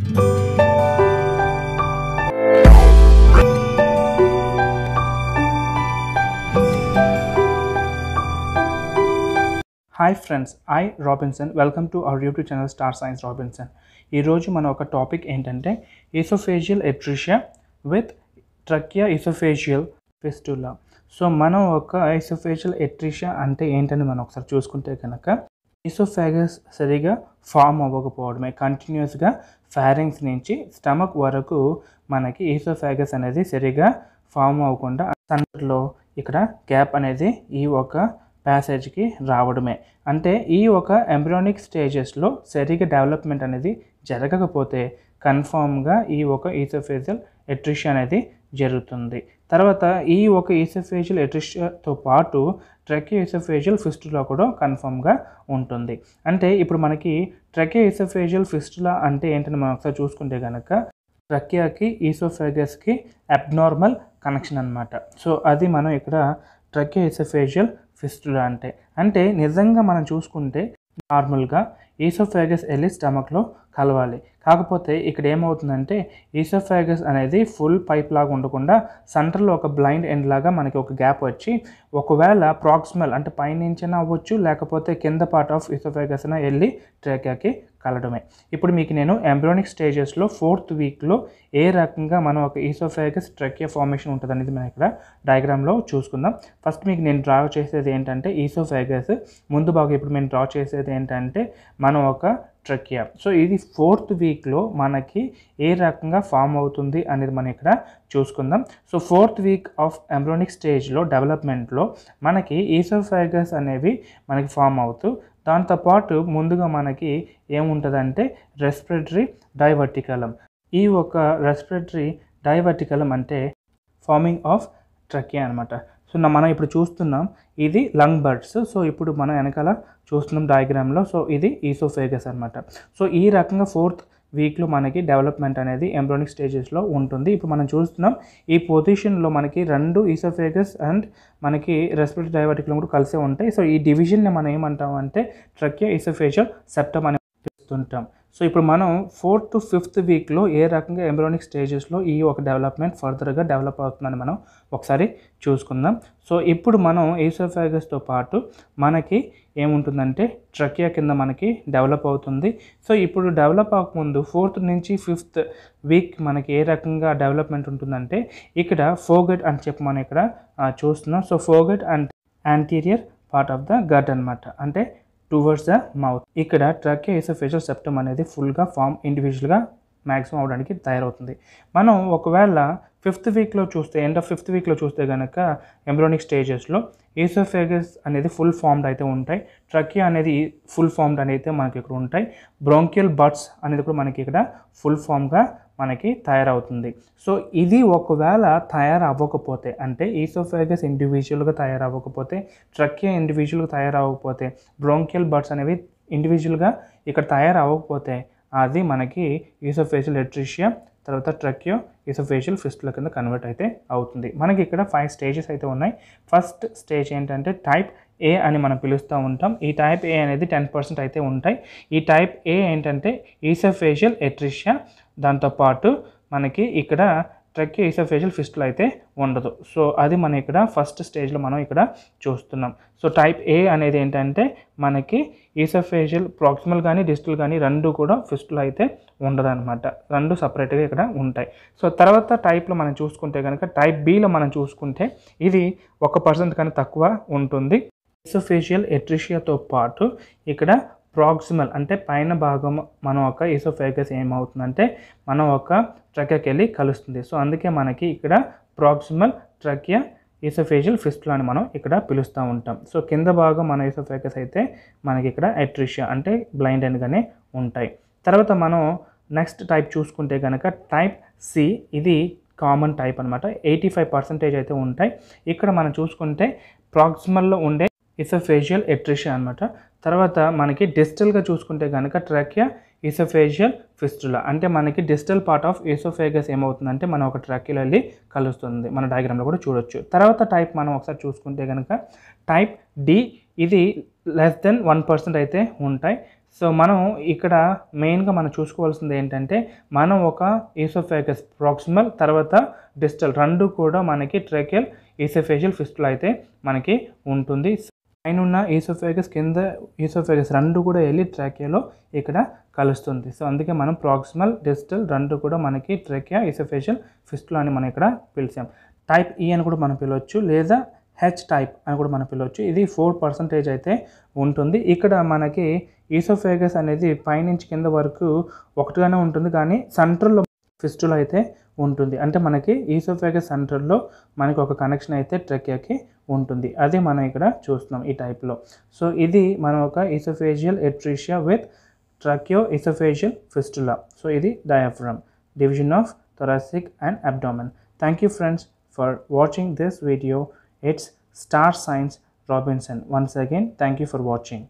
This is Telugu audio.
hi friends I Robinson welcome to our YouTube channel Star Science Robinson ఈరోజు మన ఒక టాపిక్ ఏంటంటే ఇసోఫేషియల్ ఎట్రిషియా విత్ ట్రక్యా ఇసోఫేషియల్ ఫెస్టులా సో మనం ఒక ఐసోఫేషియల్ ఎట్రిషియా అంటే ఏంటని మనం ఒకసారి చూసుకుంటే కనుక ఈసోఫాగస్ సరిగా ఫామ్ అవ్వకపోవడమే కంటిన్యూస్గా ఫ్యారింగ్స్ నుంచి స్టమక్ వరకు మనకి ఈసోఫాగస్ అనేది సరిగా ఫామ్ అవ్వకుండా సెంటర్లో ఇక్కడ గ్యాప్ అనేది ఈ ఒక ప్యాసేజ్కి రావడమే అంటే ఈ ఒక ఎంబ్రానిక్ స్టేజెస్లో సరిగా డెవలప్మెంట్ అనేది జరగకపోతే కన్ఫామ్గా ఈ ఒక ఈసోఫేజల్ ఎట్రిషన్ అనేది జరుగుతుంది తర్వాత ఈ ఒక ఈసోఫేషియల్ ఎట్రిషియాతో పాటు ట్రకే ఈసోఫేషియల్ ఫిస్టులా కూడా కన్ఫర్మ్గా ఉంటుంది అంటే ఇప్పుడు మనకి ట్రకే ఈసోఫేషియల్ ఫిస్టులా అంటే ఏంటని మనం ఒకసారి చూసుకుంటే కనుక ట్రకియాకి ఈసోఫేగస్కి అబ్నార్మల్ కనెక్షన్ అనమాట సో అది మనం ఇక్కడ ట్రకియా ఈసోఫేషియల్ ఫిస్టులా అంటే అంటే నిజంగా మనం చూసుకుంటే నార్మల్గా ఈసోఫేగస్ వెళ్ళి స్టమక్లో కలవాలి కాకపోతే ఇక్కడ ఏమవుతుందంటే ఈసోఫాగస్ అనేది ఫుల్ పైప్ లాగా ఉండకుండా సెంటర్లో ఒక బ్లైండ్ ఎండ్ లాగా మనకి ఒక గ్యాప్ వచ్చి ఒకవేళ ప్రాక్సిమల్ అంటే పైనుంచైనా అవ్వచ్చు లేకపోతే కింద పార్ట్ ఆఫ్ ఈసోఫాగస్ అయినా వెళ్ళి ట్రేకాకి కలడమే ఇప్పుడు మీకు నేను ఎంబ్రోనిక్ స్టేజెస్లో ఫోర్త్ వీక్లో ఏ రకంగా మనం ఒక ఈసోఫాగస్ ట్రకియా ఫార్మేషన్ ఉంటుంది అనేది మనం ఇక్కడ డయాగ్రామ్లో చూసుకుందాం ఫస్ట్ మీకు నేను డ్రా చేసేది ఏంటంటే ఈసోఫాగస్ ముందు భాగం ఇప్పుడు మేము డ్రా చేసేది ఏంటంటే మనం ఒక ట్రకియా సో ఇది ఫోర్త్ వీక్లో మనకి ఏ రకంగా ఫామ్ అవుతుంది అనేది మనం ఇక్కడ చూసుకుందాం so fourth week of embryonic స్టేజ్లో డెవలప్మెంట్లో మనకి ఈసోఫైగస్ అనేవి మనకి ఫామ్ అవుతూ దాంతోపాటు ముందుగా మనకి ఏముంటుందంటే రెస్పిరేటరీ డైవర్టికలం ఈ ఒక రెస్పిరేటరీ డైవర్టికలం అంటే ఫార్మింగ్ ఆఫ్ ట్రకియా అనమాట సో మనం ఇప్పుడు చూస్తున్నాం ఇది లంగ్ బర్డ్స్ సో ఇప్పుడు మనం వెనకాల చూస్తున్నాం డయాగ్రామ్లో సో ఇది ఈసోఫేగస్ అనమాట సో ఈ రకంగా ఫోర్త్ వీక్లో మనకి డెవలప్మెంట్ అనేది ఎంబ్రోనిక్ స్టేజెస్లో ఉంటుంది ఇప్పుడు మనం చూస్తున్నాం ఈ పొజిషన్లో మనకి రెండు ఈసోఫేగస్ అండ్ మనకి రెస్పిరేటరీ డయాబెటిక్లో కూడా కలిసే ఉంటాయి సో ఈ డివిజన్ని మనం ఏమంటాం అంటే ట్రక్య ఈసోఫేషియల్ సెప్టమ్ అని చూస్తుంటాం సో ఇప్పుడు మనం ఫోర్త్ టు ఫిఫ్త్ వీక్లో ఏ రకంగా ఎంబ్రానిక్ స్టేజెస్లో ఈ ఒక డెవలప్మెంట్ ఫర్దర్గా డెవలప్ అవుతుందని మనం ఒకసారి చూసుకుందాం సో ఇప్పుడు మనం ఈసోఫాగస్తో పాటు మనకి ఏముంటుందంటే ట్రకియా కింద మనకి డెవలప్ అవుతుంది సో ఇప్పుడు డెవలప్ అవ్వకముందు ఫోర్త్ నుంచి ఫిఫ్త్ వీక్ మనకి ఏ రకంగా డెవలప్మెంట్ ఉంటుందంటే ఇక్కడ ఫోగట్ అని చెప్పి మనం ఇక్కడ చూస్తున్నాం so foregut and anterior part of the gut అనమాట అంటే టువర్డ్స్ ద మౌత్ ఇక్కడ ట్రకేస్ ఫేషియల్ సెప్టమ్ అనేది ఫుల్గా ఫామ్ ఇండివిజువల్గా మ్యాక్సిమం అవడానికి తయారవుతుంది మనం ఒకవేళ ఫిఫ్త్ వీక్లో చూస్తే ఎండ్ ఆఫ్ ఫిఫ్త్ వీక్లో చూస్తే కనుక ఎంబ్రోనిక్ స్టేజెస్లో ఈసోఫేగస్ అనేది ఫుల్ ఫామ్డ్ అయితే ఉంటాయి ట్రకియా అనేది ఫుల్ ఫామ్డ్ అనేది మనకి ఇక్కడ ఉంటాయి బ్రోంకియల్ బర్డ్స్ అనేది కూడా మనకి ఇక్కడ ఫుల్ ఫామ్గా మనకి తయారవుతుంది సో ఇది ఒకవేళ తయారవ్వకపోతే అంటే ఈసోఫేగస్ ఇండివిజువల్గా తయారవ్వకపోతే ట్రక్యా ఇండివిజువల్గా తయారవ్వకపోతే బ్రోంకియల్ బర్డ్స్ అనేవి ఇండివిజువల్గా ఇక్కడ తయారవ్వకపోతే అది మనకి ఈసోఫేజియల్ ఎట్రిషియా తర్వాత ట్రక్యో ఇసోఫేషియల్ ఫిస్టుల కింద కన్వర్ట్ అయితే అవుతుంది మనకి ఇక్కడ ఫైవ్ స్టేజెస్ అయితే ఉన్నాయి ఫస్ట్ స్టేజ్ ఏంటంటే టైప్ ఏ అని మనం పిలుస్తూ ఉంటాం ఈ టైప్ ఏ అనేది టెన్ పర్సెంట్ అయితే ఉంటాయి ఈ టైప్ ఏ ఏంటంటే ఈసోఫేషియల్ ఎట్రిషియా దాంతోపాటు మనకి ఇక్కడ ట్రక్కి ఈసోఫేషియల్ ఫిస్టులు అయితే ఉండదు సో అది మనం ఇక్కడ ఫస్ట్ స్టేజ్లో మనం ఇక్కడ చూస్తున్నాం సో టైప్ ఏ అనేది ఏంటంటే మనకి ఈసోఫేషియల్ ప్రాక్సిమల్ కానీ డిజిటల్ కానీ రెండు కూడా ఫిస్టులు అయితే ఉండదన్నమాట రెండు సపరేట్గా ఇక్కడ ఉంటాయి సో తర్వాత టైప్లో మనం చూసుకుంటే కనుక టైప్ బిలో మనం చూసుకుంటే ఇది ఒక పర్సెంట్ కానీ తక్కువ ఉంటుంది ఈసోఫేషియల్ ఎట్రిషియాతో పాటు ఇక్కడ ప్రాక్సిమల్ అంటే పైన భాగం మనం ఒక ఈసోఫేగస్ ఏమవుతుందంటే మనం ఒక ట్రక్యాకి వెళ్ళి కలుస్తుంది సో అందుకే మనకి ఇక్కడ ప్రాక్సిమల్ ట్రక్యా ఈసోఫేషియల్ ఫిస్టులు అని మనం ఇక్కడ పిలుస్తూ ఉంటాం సో కింద భాగం మన ఈసోఫేగస్ అయితే మనకి ఇక్కడ ఎట్రిషియా అంటే బ్లైండ్ అండ్గానే ఉంటాయి తర్వాత మనం నెక్స్ట్ టైప్ చూసుకుంటే కనుక టైప్ సి ఇది కామన్ టైప్ అనమాట ఎయిటీ ఫైవ్ పర్సెంటేజ్ అయితే ఉంటాయి ఇక్కడ మనం చూసుకుంటే ప్రాక్సిమల్లో ఉండే ఇసోఫేషియల్ ఎట్రిషియా అనమాట తర్వాత మనకి డిజిటల్గా చూసుకుంటే కనుక ట్రాకియా ఈసోఫేషియల్ ఫిస్టులా అంటే మనకి డిజిటల్ పార్ట్ ఆఫ్ ఇసోఫేగస్ ఏమవుతుందంటే మనం ఒక ట్రాక్యూలో కలుస్తుంది మన డయాగ్రామ్లో కూడా చూడొచ్చు తర్వాత టైప్ మనం ఒకసారి చూసుకుంటే కనుక టైప్ డి ఇది లెస్ దెన్ వన్ పర్సెంట్ అయితే ఉంటాయి సో మనం ఇక్కడ మెయిన్గా మనం చూసుకోవాల్సింది ఏంటంటే మనం ఒక ఈసోఫేగస్ ప్రాక్సిమల్ తర్వాత డిజిటల్ రెండు కూడా మనకి ట్రెకెల్ ఈసోఫేషియల్ ఫిస్టులు అయితే మనకి ఉంటుంది పైన ఉన్న ఈసోఫేగస్ కింద ఈసోఫేగస్ రెండు కూడా వెళ్ళి ట్రాకియాలో ఇక్కడ కలుస్తుంది సో అందుకే మనం ప్రాక్సిమల్ డిజిటల్ రెండు కూడా మనకి ట్రాకియా ఈసోఫేషియల్ ఫిస్టులు అని మనం ఇక్కడ పిలిచాం టైప్ ఈ e అని కూడా మనం పిలవచ్చు లేదా హెచ్ టైప్ అని కూడా మనం పిలవచ్చు ఇది ఫోర్ పర్సంటేజ్ అయితే ఉంటుంది ఇక్కడ మనకి ఈసోఫేగస్ అనేది పైనుంచి కింద వరకు ఒకటిగానే ఉంటుంది కానీ సెంట్రల్లో ఫిస్టుల అయితే ఉంటుంది అంటే మనకి ఈసోఫేగస్ సెంటర్లో మనకి ఒక కనెక్షన్ అయితే ట్రకియాకి ఉంటుంది అది మనం ఇక్కడ చూస్తున్నాం ఈ టైప్లో సో ఇది మనం ఒక oesophageal atresia with tracheo oesophageal fistula so ఇది diaphragm division of thoracic and abdomen thank you friends for watching this video it's Star Science Robinson once again thank you for watching